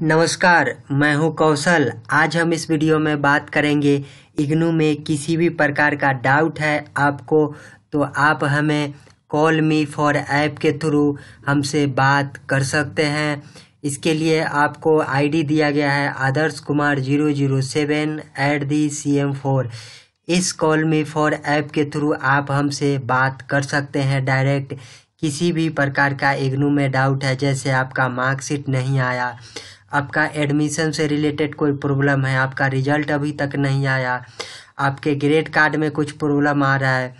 नमस्कार मैं हूं कौशल आज हम इस वीडियो में बात करेंगे इग्नू में किसी भी प्रकार का डाउट है आपको तो आप हमें कॉल मी फॉर ऐप के थ्रू हमसे बात कर सकते हैं इसके लिए आपको आईडी दिया गया है Adarsh Kumar zero zero seven eight D C M four इस कॉल मी फॉर ऐप के थ्रू आप हमसे बात कर सकते हैं डायरेक्ट किसी भी प्रकार का इग्नू में डाउट है जैसे आपका मार्कशीट नहीं आया आपका एडमिशन से रिलेटेड कोई प्रॉब्लम है आपका रिजल्ट अभी तक नहीं आया आपके ग्रेड कार्ड में कुछ प्रॉब्लम आ रहा है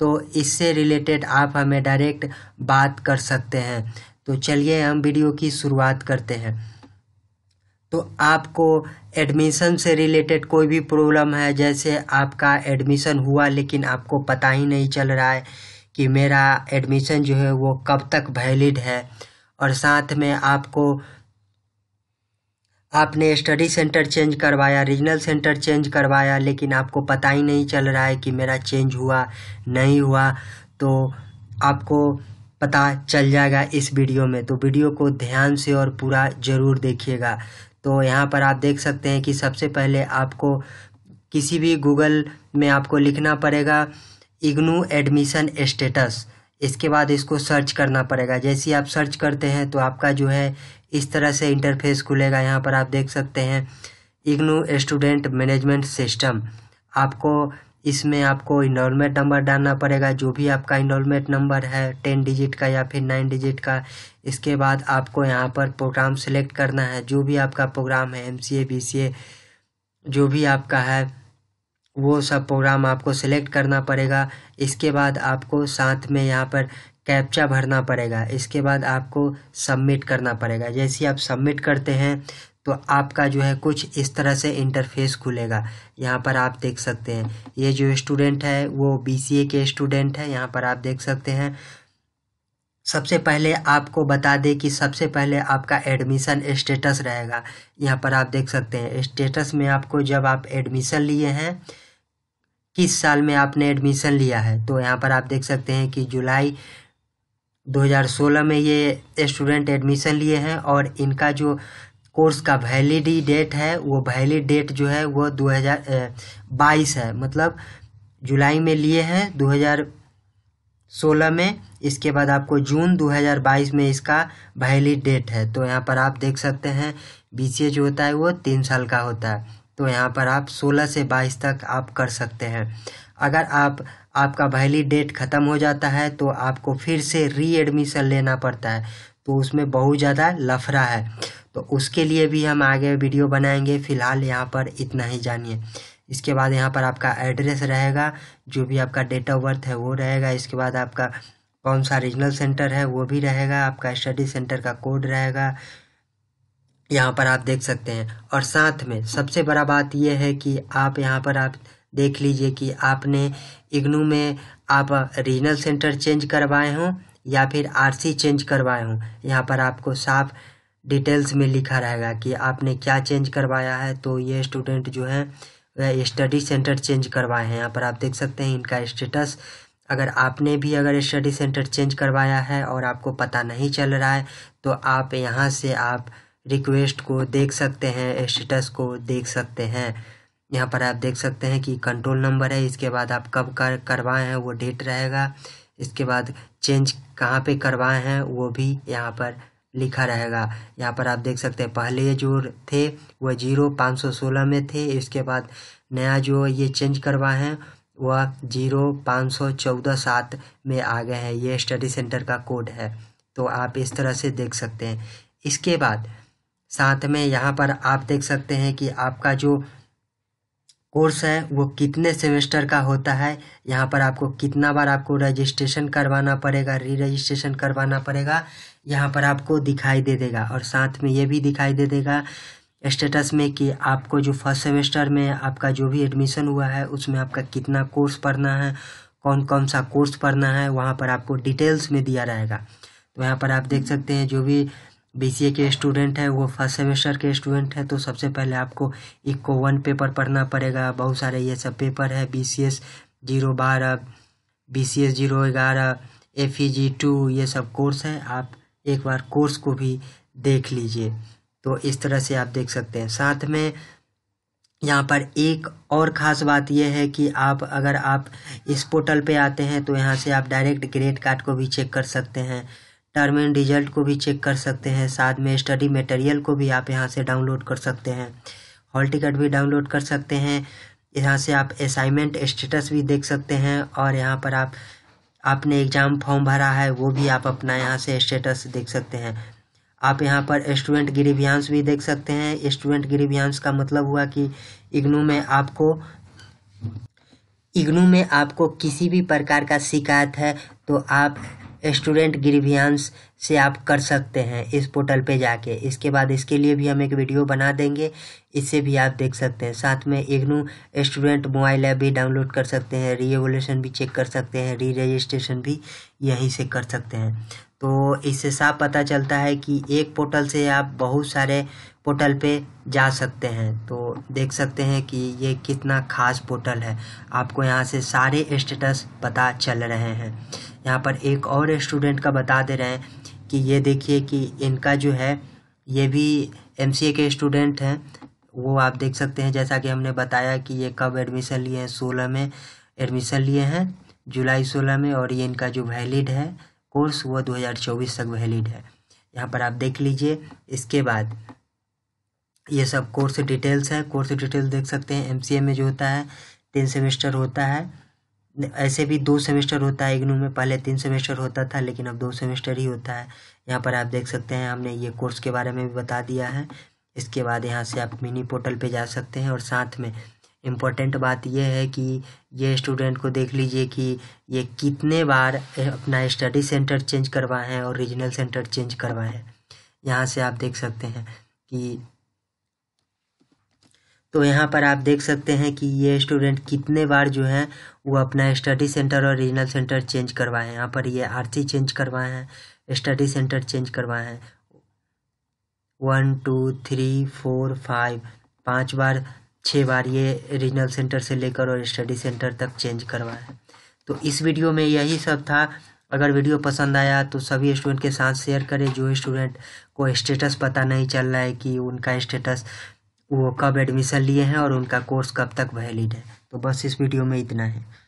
तो इससे रिलेटेड आप हमें डायरेक्ट बात कर सकते हैं तो चलिए हम वीडियो की शुरुआत करते हैं तो आपको एडमिशन से रिलेटेड कोई भी प्रॉब्लम है जैसे आपका एडमिशन हुआ लेकिन आपको पता ही नहीं चल रहा है कि मेरा एडमिशन जो है वो कब तक वैलिड है और साथ में आपको आपने स्टडी सेंटर चेंज करवाया रीजनल सेंटर चेंज करवाया लेकिन आपको पता ही नहीं चल रहा है कि मेरा चेंज हुआ नहीं हुआ तो आपको पता चल जाएगा इस वीडियो में तो वीडियो को ध्यान से और पूरा ज़रूर देखिएगा तो यहाँ पर आप देख सकते हैं कि सबसे पहले आपको किसी भी गूगल में आपको लिखना पड़ेगा इग्नू एडमिशन स्टेटस इसके बाद इसको सर्च करना पड़ेगा जैसे आप सर्च करते हैं तो आपका जो है इस तरह से इंटरफेस खुलेगा यहाँ पर आप देख सकते हैं इग्नू स्टूडेंट मैनेजमेंट सिस्टम आपको इसमें आपको इनोलमेंट नंबर डालना पड़ेगा जो भी आपका इनोलमेंट नंबर है टेन डिजिट का या फिर नाइन डिजिट का इसके बाद आपको यहाँ पर प्रोग्राम सेलेक्ट करना है जो भी आपका प्रोग्राम है M C A B C ए जो भी आपका है वो सब प्रोग्राम आपको सिलेक्ट करना पड़ेगा इसके बाद आपको साथ में यहाँ पर कैप्चा भरना पड़ेगा इसके बाद आपको सबमिट करना पड़ेगा जैसे आप सबमिट करते हैं तो आपका जो है कुछ इस तरह से इंटरफेस खुलेगा यहाँ पर आप देख सकते हैं ये जो स्टूडेंट है वो बीसीए के स्टूडेंट है यहाँ पर आप देख सकते हैं सबसे पहले आपको बता दें कि सबसे पहले आपका एडमिशन स्टेटस रहेगा यहाँ पर आप देख सकते हैं स्टेटस में आपको जब आप एडमिशन लिए हैं किस साल में आपने एडमिशन लिया है तो यहाँ पर आप देख सकते हैं कि जुलाई 2016 में ये स्टूडेंट एडमिशन लिए हैं और इनका जो कोर्स का वैलिडी डेट है वो वैलिड डेट जो है वो 2022 है मतलब जुलाई में लिए हैं 2016 में इसके बाद आपको जून 2022 में इसका वैलिड डेट है तो यहाँ पर आप देख सकते हैं बी जो होता है वो तीन साल का होता है तो यहाँ पर आप 16 से 22 तक आप कर सकते हैं अगर आप आपका वैलिड डेट ख़त्म हो जाता है तो आपको फिर से री एडमिशन लेना पड़ता है तो उसमें बहुत ज़्यादा लफड़ा है तो उसके लिए भी हम आगे वीडियो बनाएंगे फ़िलहाल यहाँ पर इतना ही जानिए इसके बाद यहाँ पर आपका एड्रेस रहेगा जो भी आपका डेट ऑफ बर्थ है वो रहेगा इसके बाद आपका कौन सा रीजनल सेंटर है वो भी रहेगा आपका स्टडी सेंटर का कोड रहेगा यहाँ पर आप देख सकते हैं और साथ में सबसे बड़ा बात यह है कि आप यहाँ पर आप देख लीजिए कि आपने इग्नू में आप रीजनल सेंटर चेंज करवाए हों या फिर आरसी चेंज करवाए हों यहाँ पर आपको साफ डिटेल्स में लिखा रहेगा कि आपने क्या चेंज करवाया है तो ये स्टूडेंट जो है स्टडी सेंटर चेंज करवाए हैं यहाँ पर आप देख सकते हैं इनका स्टेटस अगर आपने भी अगर स्टडी सेंटर चेंज करवाया है और आपको पता नहीं चल रहा है तो आप यहाँ से आप रिक्वेस्ट को देख सकते हैं स्टेटस को देख सकते हैं यहाँ पर आप देख सकते हैं कि कंट्रोल नंबर है इसके बाद आप कब कर करवाए हैं वो डेट रहेगा इसके बाद चेंज कहाँ पे करवाए हैं वो भी यहाँ पर लिखा रहेगा यहाँ पर आप देख सकते हैं पहले जो थे वह जीरो पाँच सौ सोलह में थे इसके बाद नया जो ये चेंज करवाए हैं वह जीरो पाँच सौ चौदह सात में आ गए हैं ये स्टडी सेंटर का कोड है तो आप इस तरह से देख सकते हैं इसके बाद साथ में यहाँ पर आप देख सकते हैं कि आपका जो कोर्स है वो कितने सेमेस्टर का होता है यहाँ पर आपको कितना बार आपको रजिस्ट्रेशन करवाना पड़ेगा री रजिस्ट्रेशन करवाना पड़ेगा यहाँ पर आपको दिखाई दे देगा और साथ में ये भी दिखाई दे देगा स्टेटस में कि आपको जो फर्स्ट सेमेस्टर में आपका जो भी एडमिशन हुआ है उसमें आपका कितना कोर्स पढ़ना है कौन कौन सा कोर्स पढ़ना है वहाँ पर आपको डिटेल्स में दिया रहेगा तो यहाँ पर आप देख सकते हैं जो भी बी के स्टूडेंट हैं वो फर्स्ट सेमेस्टर के स्टूडेंट हैं तो सबसे पहले आपको को वन पेपर पढ़ना पड़ेगा बहुत सारे ये सब पेपर है बी सी एस जीरो बारह बी सी एस जीरो ग्यारह ए ई जी टू ये सब कोर्स हैं आप एक बार कोर्स को भी देख लीजिए तो इस तरह से आप देख सकते हैं साथ में यहाँ पर एक और ख़ास बात यह है कि आप अगर आप इस पोर्टल पे आते हैं तो यहाँ से आप डायरेक्ट ग्रेड कार्ड को भी चेक कर सकते हैं टर्म रिजल्ट को भी चेक कर सकते हैं साथ में स्टडी मटेरियल को भी आप यहाँ से डाउनलोड कर सकते हैं हॉल टिकट भी डाउनलोड कर सकते हैं यहाँ से आप असाइनमेंट स्टेटस भी देख सकते हैं और यहाँ पर आप आपने एग्ज़ाम फॉर्म भरा है वो भी आप अपना यहाँ से स्टेटस देख सकते हैं आप यहाँ पर स्टूडेंट ग्रीवियांस भी देख सकते हैं स्टूडेंट ग्रीवियांस का मतलब हुआ कि इग्नू में आपको इग्नू में आपको किसी भी प्रकार का शिकायत है तो आप स्टूडेंट ग्रीवियंस से आप कर सकते हैं इस पोर्टल पे जाके इसके बाद इसके लिए भी हम एक वीडियो बना देंगे इससे भी आप देख सकते हैं साथ में इग्नू स्टूडेंट मोबाइल ऐप भी डाउनलोड कर सकते हैं रीएवोल्यूशन भी चेक कर सकते हैं री रजिस्ट्रेशन भी यहीं से कर सकते हैं तो इससे साफ पता चलता है कि एक पोर्टल से आप बहुत सारे पोर्टल पे जा सकते हैं तो देख सकते हैं कि ये कितना खास पोर्टल है आपको यहाँ से सारे स्टेटस पता चल रहे हैं यहाँ पर एक और स्टूडेंट का बता दे रहे हैं कि ये देखिए कि इनका जो है ये भी एम के स्टूडेंट हैं वो आप देख सकते हैं जैसा कि हमने बताया कि ये कब एडमिशन लिए हैं सोलह में एडमिशन लिए हैं जुलाई सोलह में और ये इनका जो वैलिड है कोर्स वो 2024 तक वैलिड है यहाँ पर आप देख लीजिए इसके बाद ये सब कोर्स डिटेल्स है कोर्स डिटेल देख सकते हैं एम में जो होता है तीन सेमेस्टर होता है ऐसे भी दो सेमेस्टर होता है इग्नू में पहले तीन सेमेस्टर होता था लेकिन अब दो सेमेस्टर ही होता है यहाँ पर आप देख सकते हैं हमने ये कोर्स के बारे में भी बता दिया है इसके बाद यहाँ से आप मिनी पोर्टल पे जा सकते हैं और साथ में इम्पोर्टेंट बात यह है कि ये स्टूडेंट को देख लीजिए कि ये कितने बार अपना स्टडी सेंटर चेंज करवाएं और रीजनल सेंटर चेंज करवाएं यहाँ से आप देख सकते हैं कि तो यहाँ पर आप देख सकते हैं कि ये स्टूडेंट कितने बार जो है वो अपना स्टडी सेंटर और रीजनल सेंटर चेंज करवाए हैं यहाँ पर ये आरसी चेंज करवाए हैं स्टडी सेंटर चेंज करवाए हैं one two three four five पाँच बार छः बार ये रीजनल सेंटर से लेकर और स्टडी सेंटर तक चेंज करवाए हैं तो इस वीडियो में यही सब था अगर वीडियो पसंद आया तो सभी स्टूडेंट के साथ शेयर करें जो स्टूडेंट को स्टेटस पता नहीं चल रहा है कि उनका स्टेटस वो कब एडमिशन लिए हैं और उनका कोर्स कब तक वैलिड है तो बस इस वीडियो में इतना है